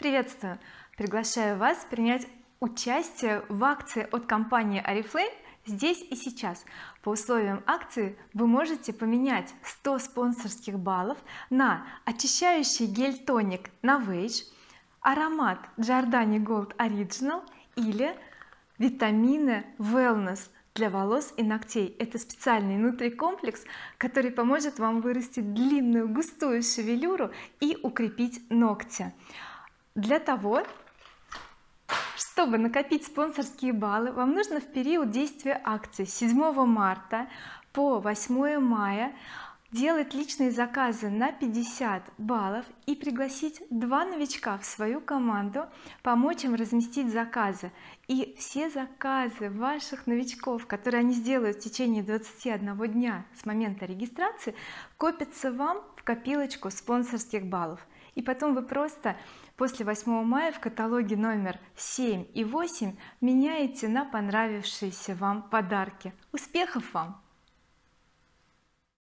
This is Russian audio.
Приветствую! Приглашаю вас принять участие в акции от компании Oriflame здесь и сейчас по условиям акции вы можете поменять 100 спонсорских баллов на очищающий гель тоник Novage аромат Giordani Gold Original или витамины Wellness для волос и ногтей это специальный нутрикомплекс который поможет вам вырастить длинную густую шевелюру и укрепить ногти для того чтобы накопить спонсорские баллы вам нужно в период действия акции с 7 марта по 8 мая делать личные заказы на 50 баллов и пригласить два новичка в свою команду помочь им разместить заказы и все заказы ваших новичков которые они сделают в течение 21 дня с момента регистрации копятся вам в копилочку спонсорских баллов и потом вы просто после 8 мая в каталоге номер 7 и 8 меняете на понравившиеся вам подарки успехов вам